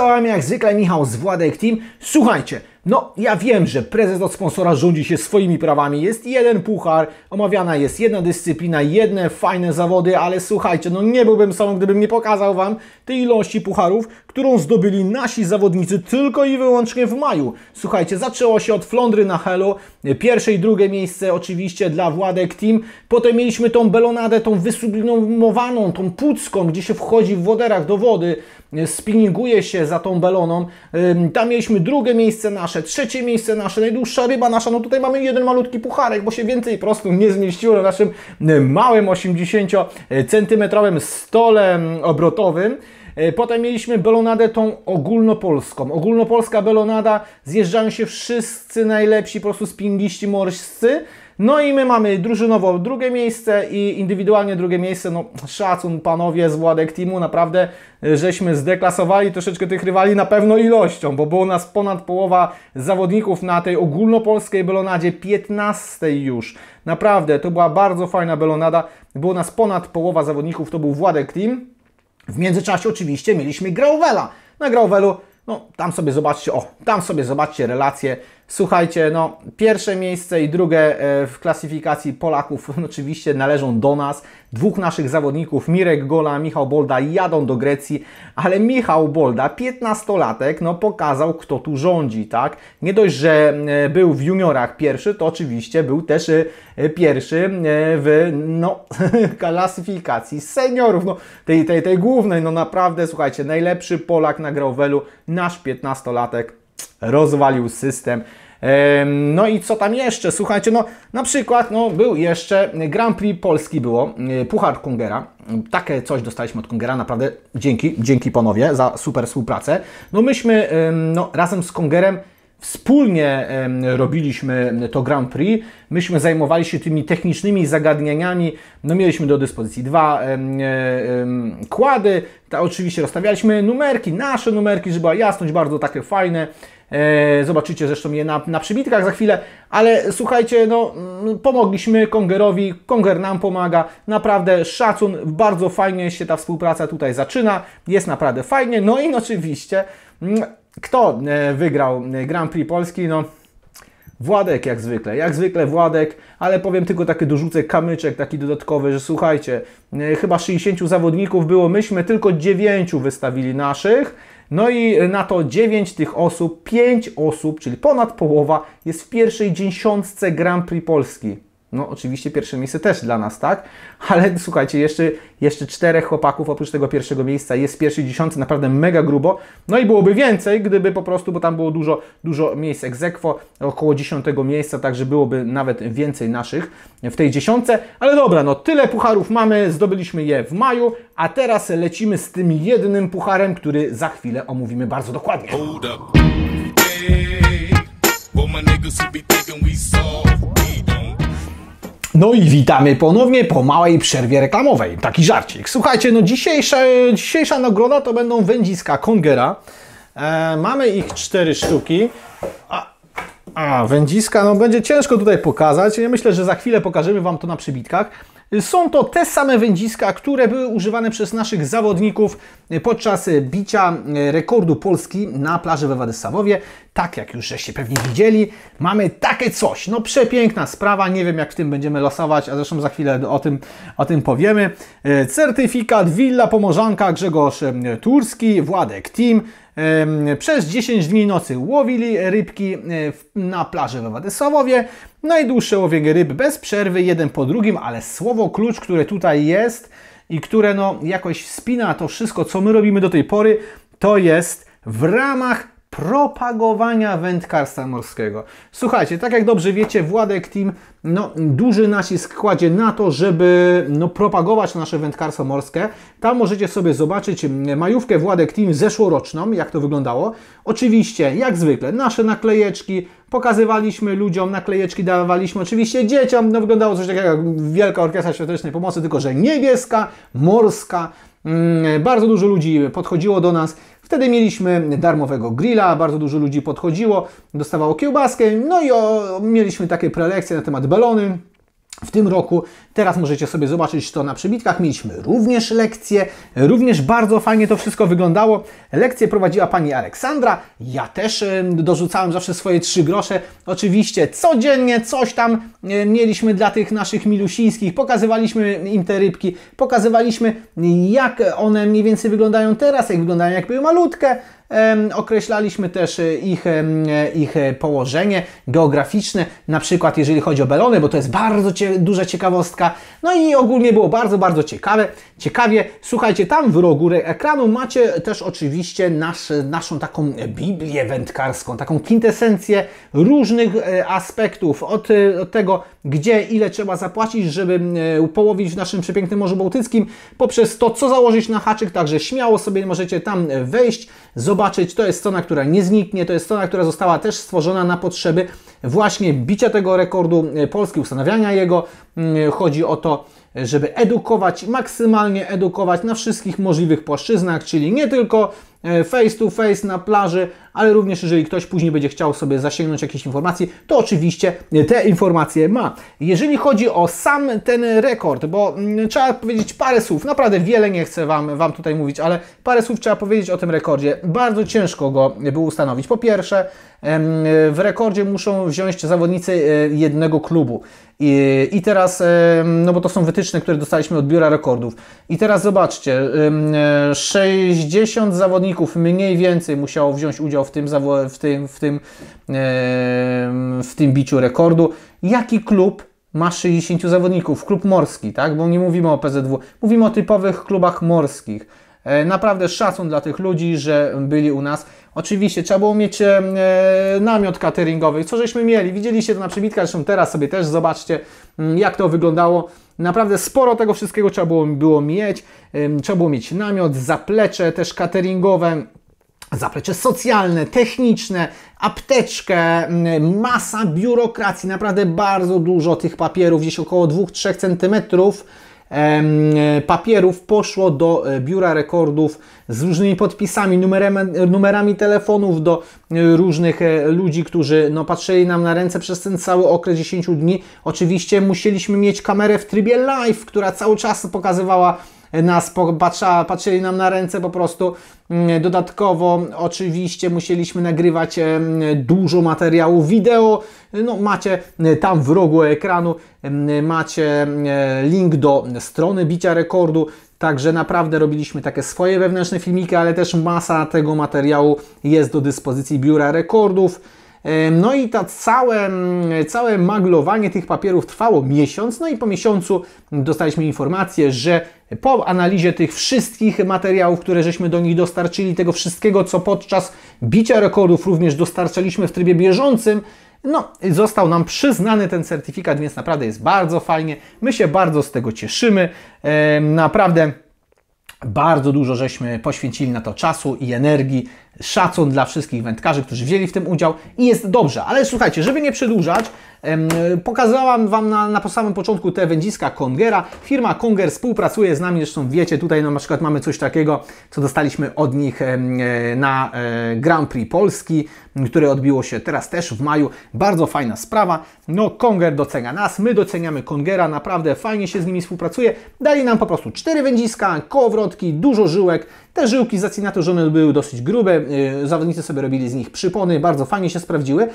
czołem jak zwykle Michał z Władek Team. Słuchajcie, no, ja wiem, że prezes od sponsora rządzi się swoimi prawami. Jest jeden puchar, omawiana jest jedna dyscyplina, jedne fajne zawody, ale słuchajcie, no nie byłbym sam, gdybym nie pokazał Wam tej ilości pucharów, którą zdobyli nasi zawodnicy tylko i wyłącznie w maju. Słuchajcie, zaczęło się od Flądry na Helu, pierwsze i drugie miejsce oczywiście dla Władek Team. Potem mieliśmy tą belonadę, tą wysublimowaną, tą pucką, gdzie się wchodzi w woderach do wody, spinninguje się za tą beloną. Tam mieliśmy drugie miejsce nasze nasze, trzecie miejsce nasze, najdłuższa ryba nasza. No tutaj mamy jeden malutki pucharek, bo się więcej po prostu nie zmieściło na naszym e, małym 80-centymetrowym e, stole obrotowym. E, potem mieliśmy belonadę tą ogólnopolską. Ogólnopolska belonada, zjeżdżają się wszyscy najlepsi, po prostu spingiści morscy. No i my mamy drużynowo drugie miejsce i indywidualnie drugie miejsce. No szacun panowie z Władek Teamu, naprawdę e, żeśmy zdeklasowali troszeczkę tych rywali na pewno ilością, bo było nas ponad połowa zawodników na tej ogólnopolskiej belonadzie 15 już. Naprawdę, to była bardzo fajna belonada. Było nas ponad połowa zawodników, to był Władek Team. W międzyczasie oczywiście mieliśmy Grauvela. Na Grauvelu no, tam sobie zobaczcie, o, tam sobie zobaczcie relacje Słuchajcie, no pierwsze miejsce i drugie e, w klasyfikacji Polaków oczywiście należą do nas. Dwóch naszych zawodników, Mirek Gola, Michał Bolda jadą do Grecji, ale Michał Bolda, 15-latek, no pokazał kto tu rządzi, tak? Nie dość, że e, był w juniorach pierwszy, to oczywiście był też e, pierwszy w no, klasyfikacji seniorów, no, tej, tej, tej głównej, no naprawdę, słuchajcie, najlepszy Polak na gravelu, nasz 15-latek rozwalił system. No i co tam jeszcze? Słuchajcie, no na przykład no, był jeszcze Grand Prix Polski było, e, Puchar Kungera. Takie coś dostaliśmy od Kungera, naprawdę dzięki, dzięki panowie za super współpracę. No myśmy no, razem z Kungerem wspólnie robiliśmy to Grand Prix. Myśmy zajmowali się tymi technicznymi zagadnieniami. No, mieliśmy do dyspozycji dwa e, kłady. Ta, oczywiście rozstawialiśmy numerki, nasze numerki, żeby była jasność, bardzo takie fajne. E, zobaczycie zresztą je na, na przybitkach za chwilę, ale słuchajcie, no pomogliśmy Kongerowi, Konger nam pomaga, naprawdę szacun, bardzo fajnie się ta współpraca tutaj zaczyna, jest naprawdę fajnie, no i oczywiście mm, kto e, wygrał e, Grand Prix Polski, no Władek jak zwykle, jak zwykle Władek, ale powiem tylko taki dorzucę kamyczek taki dodatkowy, że słuchajcie, chyba 60 zawodników było, myśmy tylko 9 wystawili naszych, no i na to 9 tych osób, 5 osób, czyli ponad połowa, jest w pierwszej dziesiątce Grand Prix Polski. No oczywiście pierwsze miejsce też dla nas, tak? Ale słuchajcie, jeszcze, jeszcze czterech chłopaków oprócz tego pierwszego miejsca jest w pierwszej dziesiątce, naprawdę mega grubo. No i byłoby więcej, gdyby po prostu, bo tam było dużo, dużo miejsc ex aequo, około dziesiątego miejsca, także byłoby nawet więcej naszych w tej dziesiątce. Ale dobra, no tyle pucharów mamy, zdobyliśmy je w maju, a teraz lecimy z tym jednym pucharem, który za chwilę omówimy bardzo dokładnie. Hold up. Well, no i witamy ponownie po małej przerwie reklamowej. Taki żarcik. Słuchajcie, no dzisiejsza nagroda to będą wędziska Kongera. E, mamy ich cztery sztuki. A, a, wędziska, no będzie ciężko tutaj pokazać. Ja myślę, że za chwilę pokażemy Wam to na przybitkach. Są to te same wędziska, które były używane przez naszych zawodników podczas bicia e, rekordu Polski na plaży we Władysławowie. Tak jak już żeście pewnie widzieli, mamy takie coś. No przepiękna sprawa, nie wiem jak w tym będziemy losować, a zresztą za chwilę o tym, o tym powiemy. E, certyfikat Willa Pomorzanka Grzegorz e, Turski, Władek Team. Przez 10 dni nocy łowili rybki e, na plaży w Wadesowowie. Najdłuższe łowienie ryb bez przerwy, jeden po drugim, ale słowo klucz, które tutaj jest i które no jakoś spina to wszystko, co my robimy do tej pory, to jest w ramach propagowania wędkarstwa morskiego. Słuchajcie, tak jak dobrze wiecie, Władek Team no, duży nacisk kładzie na to, żeby no, propagować nasze wędkarstwo morskie. Tam możecie sobie zobaczyć mm, majówkę Władek Team zeszłoroczną, jak to wyglądało. Oczywiście, jak zwykle, nasze naklejeczki, pokazywaliśmy ludziom, naklejeczki dawaliśmy oczywiście dzieciom, no wyglądało coś takiego jak Wielka Orkiestra Świątecznej Pomocy, tylko że niebieska, morska, mm, bardzo dużo ludzi podchodziło do nas. Wtedy mieliśmy darmowego grilla, bardzo dużo ludzi podchodziło, dostawało kiełbaskę, no i o, mieliśmy takie prelekcje na temat balony w tym roku. Teraz możecie sobie zobaczyć to na przebitkach. Mieliśmy również lekcje, również bardzo fajnie to wszystko wyglądało. Lekcje prowadziła pani Aleksandra, ja też dorzucałem zawsze swoje trzy grosze. Oczywiście codziennie coś tam e, mieliśmy dla tych naszych milusińskich, pokazywaliśmy im te rybki, pokazywaliśmy jak one mniej więcej wyglądają teraz, jak wyglądają jak były malutkie, Określaliśmy też e, ich, e, ich e, położenie geograficzne, na przykład jeżeli chodzi o Belony, bo to jest bardzo cie duża ciekawostka. No i ogólnie było bardzo, bardzo ciekawe. Ciekawie, słuchajcie, tam w rogu ekranu macie też oczywiście nasz, naszą taką Biblię wędkarską, taką kwintesencję różnych aspektów, od, od tego gdzie, ile trzeba zapłacić, żeby mm, e, połowić w naszym przepięknym Morzu Bałtyckim, poprzez to, co założyć na haczyk, także śmiało sobie możecie tam e, wejść, zobaczyć. To jest strona, która nie zniknie, to jest strona, która została też stworzona na potrzeby właśnie bicia tego rekordu e, Polski, ustanawiania jego. Mm, chodzi o to, żeby edukować, maksymalnie edukować na wszystkich możliwych płaszczyznach, czyli nie tylko face to face na plaży, ale również jeżeli ktoś później będzie chciał sobie zasięgnąć jakieś informacje, to oczywiście te informacje ma. Jeżeli chodzi o sam ten rekord, bo mm, trzeba powiedzieć parę słów, naprawdę wiele nie chcę Wam, wam tutaj mówić, ale parę słów trzeba powiedzieć o tym rekordzie. Bardzo ciężko go było ustanowić. Po pierwsze, w rekordzie muszą wziąć zawodnicy e, jednego klubu. I teraz, no bo to są wytyczne, które dostaliśmy od biura rekordów. I teraz zobaczcie, 60 e, zawodników mniej więcej musiało wziąć udział w tym, w tym, w tym, w tym biciu rekordu. Jaki klub ma 60 zawodników? Klub morski, tak? Bo nie mówimy o PZW, mówimy o typowych klubach morskich. E, naprawdę szacun dla tych ludzi, że byli u nas. Oczywiście trzeba było mieć e, namiot cateringowy, co żeśmy mieli. Widzieliście to na przybitkach, zresztą teraz sobie też zobaczcie, mm, jak to wyglądało. Naprawdę sporo tego wszystkiego trzeba było, było mieć. E, trzeba było mieć namiot, zaplecze też cateringowe zaplecze socjalne, techniczne, apteczkę, mm, masa biurokracji, naprawdę bardzo dużo tych papierów, gdzieś około 2-3 cm papierów poszło do e, biura rekordów z różnymi podpisami, numerami numerami telefonów do e, różnych e, ludzi, którzy no, patrzyli nam na ręce przez ten cały okres 10 dni. Oczywiście musieliśmy mieć kamerę w trybie live, która cały czas pokazywała nas, patrza, patrzyli nam na ręce po prostu. Mm, dodatkowo oczywiście musieliśmy nagrywać dużo materiału wideo. No, macie tam w rogu ekranu macie link do strony bicia rekordu. Także naprawdę robiliśmy takie swoje wewnętrzne filmiki, ale też masa tego materiału jest do dyspozycji biura rekordów. E, no i to całe, całe maglowanie tych papierów trwało miesiąc, no i po miesiącu dostaliśmy informację, że po analizie tych wszystkich materiałów, które żeśmy do nich dostarczyli, tego wszystkiego, co podczas bicia rekordów również dostarczaliśmy w trybie bieżącym, no, został nam przyznany ten certyfikat, więc naprawdę jest bardzo fajnie. My się bardzo z tego cieszymy. E, naprawdę bardzo dużo żeśmy poświęcili na to czasu i energii szacun dla wszystkich wędkarzy, którzy wzięli w tym udział i jest dobrze. Ale słuchajcie, żeby nie przedłużać, pokazałam Wam na, na samym początku te wędziska Kongera. Firma Konger współpracuje z nami, zresztą wiecie, tutaj no, na przykład mamy coś takiego, co dostaliśmy od nich e, na e, Grand Prix Polski, które odbiło się teraz też w maju. Bardzo fajna sprawa. No, Konger docenia nas, my doceniamy Kongera, naprawdę fajnie się z nimi współpracuje. Dali nam po prostu cztery wędziska, kołowrotki, dużo żyłek, te żyłki z racji na to, że one były dosyć grube, y, zawodnicy sobie robili z nich przypony, bardzo fajnie się sprawdziły.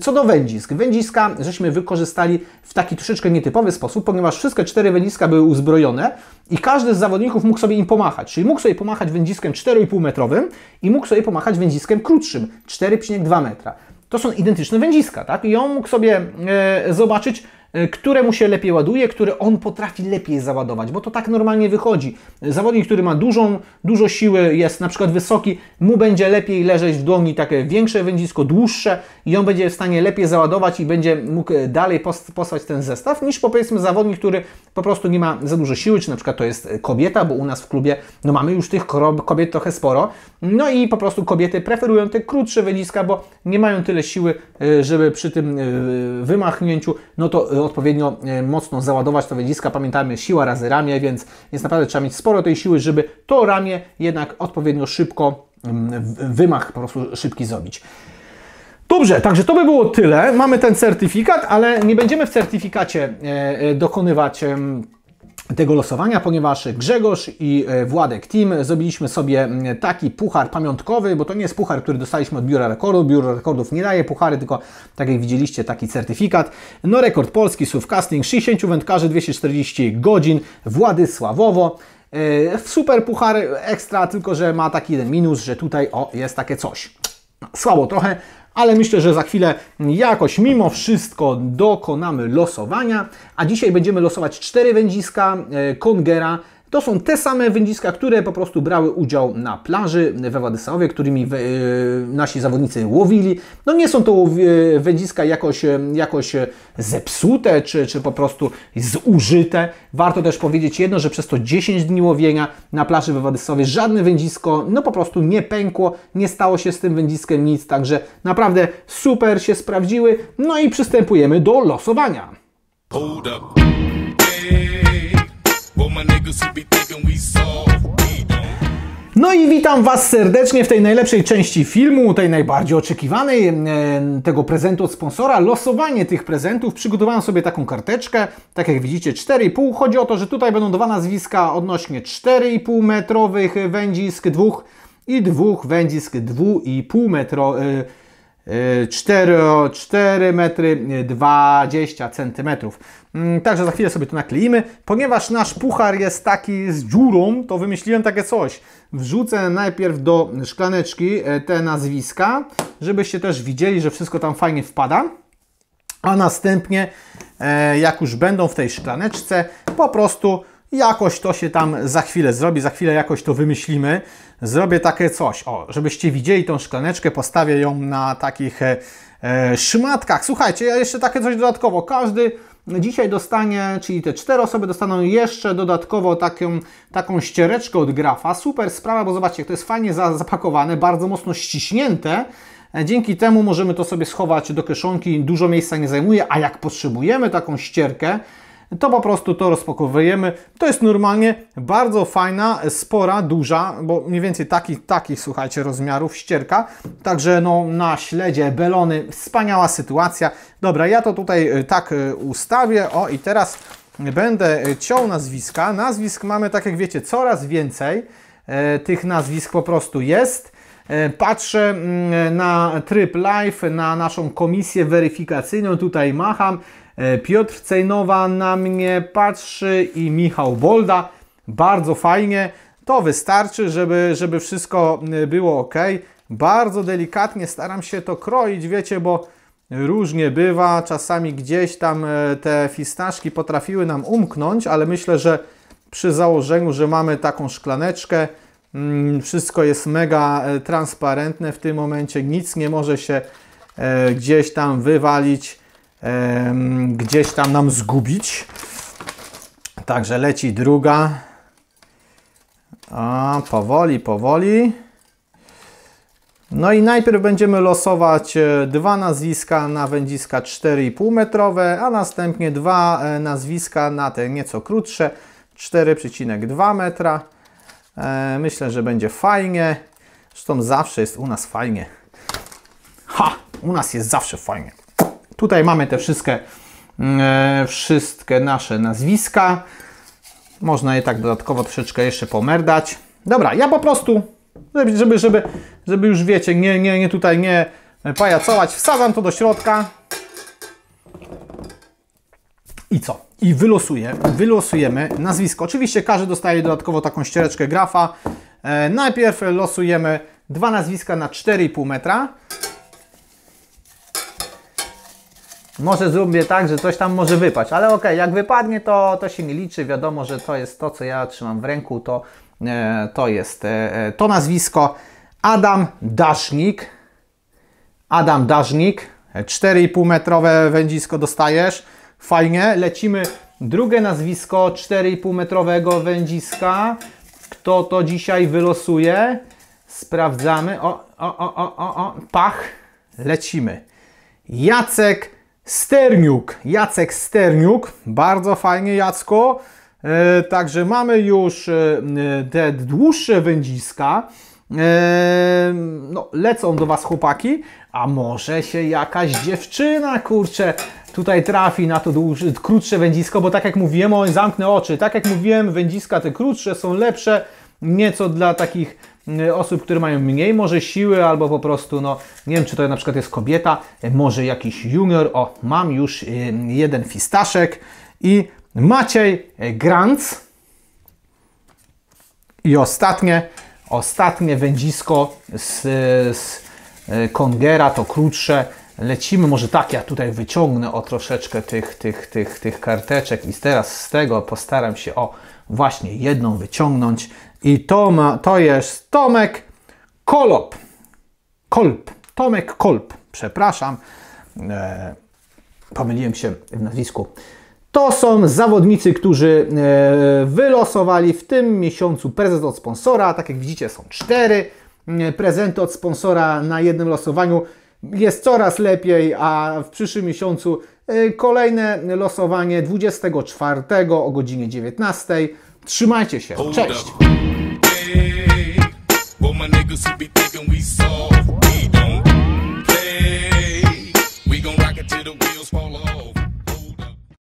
Co do wędzisk, wędziska żeśmy wykorzystali w taki troszeczkę nietypowy sposób, ponieważ wszystkie cztery wędziska były uzbrojone i każdy z zawodników mógł sobie im pomachać, czyli mógł sobie pomachać wędziskiem 4,5 metrowym i mógł sobie pomachać wędziskiem krótszym, 4,2 metra. To są identyczne wędziska, tak? I on mógł sobie e, zobaczyć, E, które mu się lepiej ładuje, które on potrafi lepiej załadować, bo to tak normalnie wychodzi. Zawodnik, który ma dużą, dużo siły, jest na przykład wysoki, mu będzie lepiej leżeć w dłoni takie większe wędzisko, dłuższe i on będzie w stanie lepiej załadować i będzie mógł e, dalej posłać ten zestaw, niż powiedzmy zawodnik, który po prostu nie ma za dużo siły, czy na przykład to jest e, kobieta, bo u nas w klubie no mamy już tych kobiet trochę sporo, no i po prostu kobiety preferują te krótsze wędziska, bo nie mają tyle siły, żeby przy tym wymachnięciu, no to żeby odpowiednio e, mocno załadować to widziska. Pamiętajmy, siła razy ramię, więc jest naprawdę trzeba mieć sporo tej siły, żeby to ramię jednak odpowiednio szybko, mm, wymach po prostu szybki zrobić. Dobrze, także to by było tyle. Mamy ten certyfikat, ale nie będziemy w certyfikacie e, e, dokonywać tego losowania, ponieważ Grzegorz i e, Władek Team zrobiliśmy sobie mm, taki puchar pamiątkowy, bo to nie jest puchar, który dostaliśmy od Biura Rekordu. Biuro Rekordów nie daje puchary, tylko tak jak widzieliście, taki certyfikat. No rekord polski, słów casting, 60 wędkarzy, 240 godzin, Władysławowo. E, super puchar ekstra, tylko że ma taki jeden minus, że tutaj o, jest takie coś. Słabo trochę, ale myślę, że za chwilę jakoś mimo wszystko dokonamy losowania. A dzisiaj będziemy losować cztery wędziska e, Kongera to są te same wędziska, które po prostu brały udział na plaży we Władysławie, którymi e, nasi zawodnicy łowili. No nie są to e, wędziska jakoś, e, jakoś zepsute, czy, czy po prostu zużyte. Warto też powiedzieć jedno, że przez to 10 dni łowienia na plaży we Władysławie żadne wędzisko no po prostu nie pękło, nie stało się z tym wędziskiem nic, także naprawdę super się sprawdziły. No i przystępujemy do losowania. Hold up. No i witam Was serdecznie w tej najlepszej części filmu, tej najbardziej oczekiwanej, tego prezentu od sponsora. Losowanie tych prezentów. Przygotowałem sobie taką karteczkę, tak jak widzicie 4,5. Chodzi o to, że tutaj będą dwa nazwiska odnośnie 4,5 metrowych wędzisk, dwóch i dwóch wędzisk 2,5 metrowych 4, y, 4 metry 20 y, centymetrów. Mm, także za chwilę sobie to nakleimy. Ponieważ nasz puchar jest taki z dziurą, to wymyśliłem takie coś. Wrzucę najpierw do szklaneczki y, te nazwiska, żebyście też widzieli, że wszystko tam fajnie wpada. A następnie, jak już będą w tej szklaneczce, po prostu Jakoś to się tam za chwilę zrobi, za chwilę jakoś to wymyślimy. Zrobię takie coś, o, żebyście widzieli tą szklaneczkę, postawię ją na takich e, e, szmatkach. Słuchajcie, ja jeszcze takie coś dodatkowo. Każdy dzisiaj dostanie, czyli te cztery osoby dostaną jeszcze dodatkowo taką, taką ściereczkę od grafa. Super sprawa, bo zobaczcie, to jest fajnie zapakowane, bardzo mocno ściśnięte. E, dzięki temu możemy to sobie schować do kieszonki, dużo miejsca nie zajmuje, a jak potrzebujemy taką ścierkę, to po prostu to rozpakowujemy. To jest normalnie bardzo fajna, spora, duża, bo mniej więcej takich, takich słuchajcie, rozmiarów ścierka. Także no na śledzie, belony, wspaniała sytuacja. Dobra, ja to tutaj y, tak y, ustawię. O i teraz będę ciął nazwiska. Nazwisk mamy, tak jak wiecie, coraz więcej. E, tych nazwisk po prostu jest. E, patrzę mm, na tryb live, na naszą komisję weryfikacyjną, tutaj macham. E, Piotr Cejnowa na mnie patrzy i Michał Bolda. Bardzo fajnie. To wystarczy, żeby, żeby wszystko e, było ok. Bardzo delikatnie staram się to kroić, wiecie, bo różnie bywa. Czasami gdzieś tam e, te fistaszki potrafiły nam umknąć, ale myślę, że przy założeniu, że mamy taką szklaneczkę, mm, wszystko jest mega transparentne w tym momencie, nic nie może się gdzieś tam wywalić gdzieś tam nam zgubić. Także leci druga. A, powoli, powoli. No i najpierw będziemy losować e, dwa nazwiska na wędziska 4,5 metrowe, a następnie dwa e, nazwiska na te nieco krótsze 4,2 metra. E, myślę, że będzie fajnie. Zresztą zawsze jest u nas fajnie. Ha! U nas jest zawsze fajnie. Tutaj mamy te wszystkie, mm, e, wszystkie nasze nazwiska. Można je tak dodatkowo troszeczkę jeszcze pomerdać. Dobra, ja po prostu, żeby, żeby, żeby już wiecie, nie, nie, nie tutaj nie pajacować, wsadzam to do środka. I co? I wylosuję, wylosujemy nazwisko. Oczywiście każdy dostaje dodatkowo taką ściereczkę grafa. E, najpierw losujemy dwa nazwiska na 4,5 metra. Może zrobię tak, że coś tam może wypaść, ale ok, jak wypadnie, to, to się nie liczy. Wiadomo, że to jest to, co ja trzymam w ręku, to, e, to jest e, e, to nazwisko. Adam Dasznik. Adam Dasznik. 4,5 metrowe wędzisko dostajesz. Fajnie. Lecimy drugie nazwisko 4,5 metrowego wędziska. Kto to dzisiaj wylosuje? Sprawdzamy. o, o, o, o, o. Pach. Lecimy. Jacek Sterniuk, Jacek Sterniuk, bardzo fajnie Jacko. E, także mamy już e, te dłuższe wędziska. E, no, lecą do Was chłopaki, a może się jakaś dziewczyna, kurczę, tutaj trafi na to dłuższe, krótsze wędzisko, bo tak jak mówiłem, on zamknę oczy. Tak jak mówiłem, wędziska te krótsze są lepsze, nieco dla takich Y, osób, które mają mniej może siły albo po prostu, no nie wiem, czy to na przykład jest kobieta, y, może jakiś junior, o, mam już y, jeden fistaszek i Maciej Granc i ostatnie, ostatnie wędzisko z, z Kongera, to krótsze, lecimy, może tak, ja tutaj wyciągnę o troszeczkę tych, tych, tych, tych karteczek i teraz z tego postaram się, o, właśnie jedną wyciągnąć. I to, ma, to jest Tomek Kolop. Kolp. Tomek Kolp. Przepraszam. E, pomyliłem się w nazwisku. To są zawodnicy, którzy e, wylosowali w tym miesiącu prezent od sponsora. Tak jak widzicie, są cztery e, prezenty od sponsora na jednym losowaniu. Jest coraz lepiej, a w przyszłym miesiącu E, kolejne losowanie 24 o godzinie 19. Trzymajcie się. Cześć!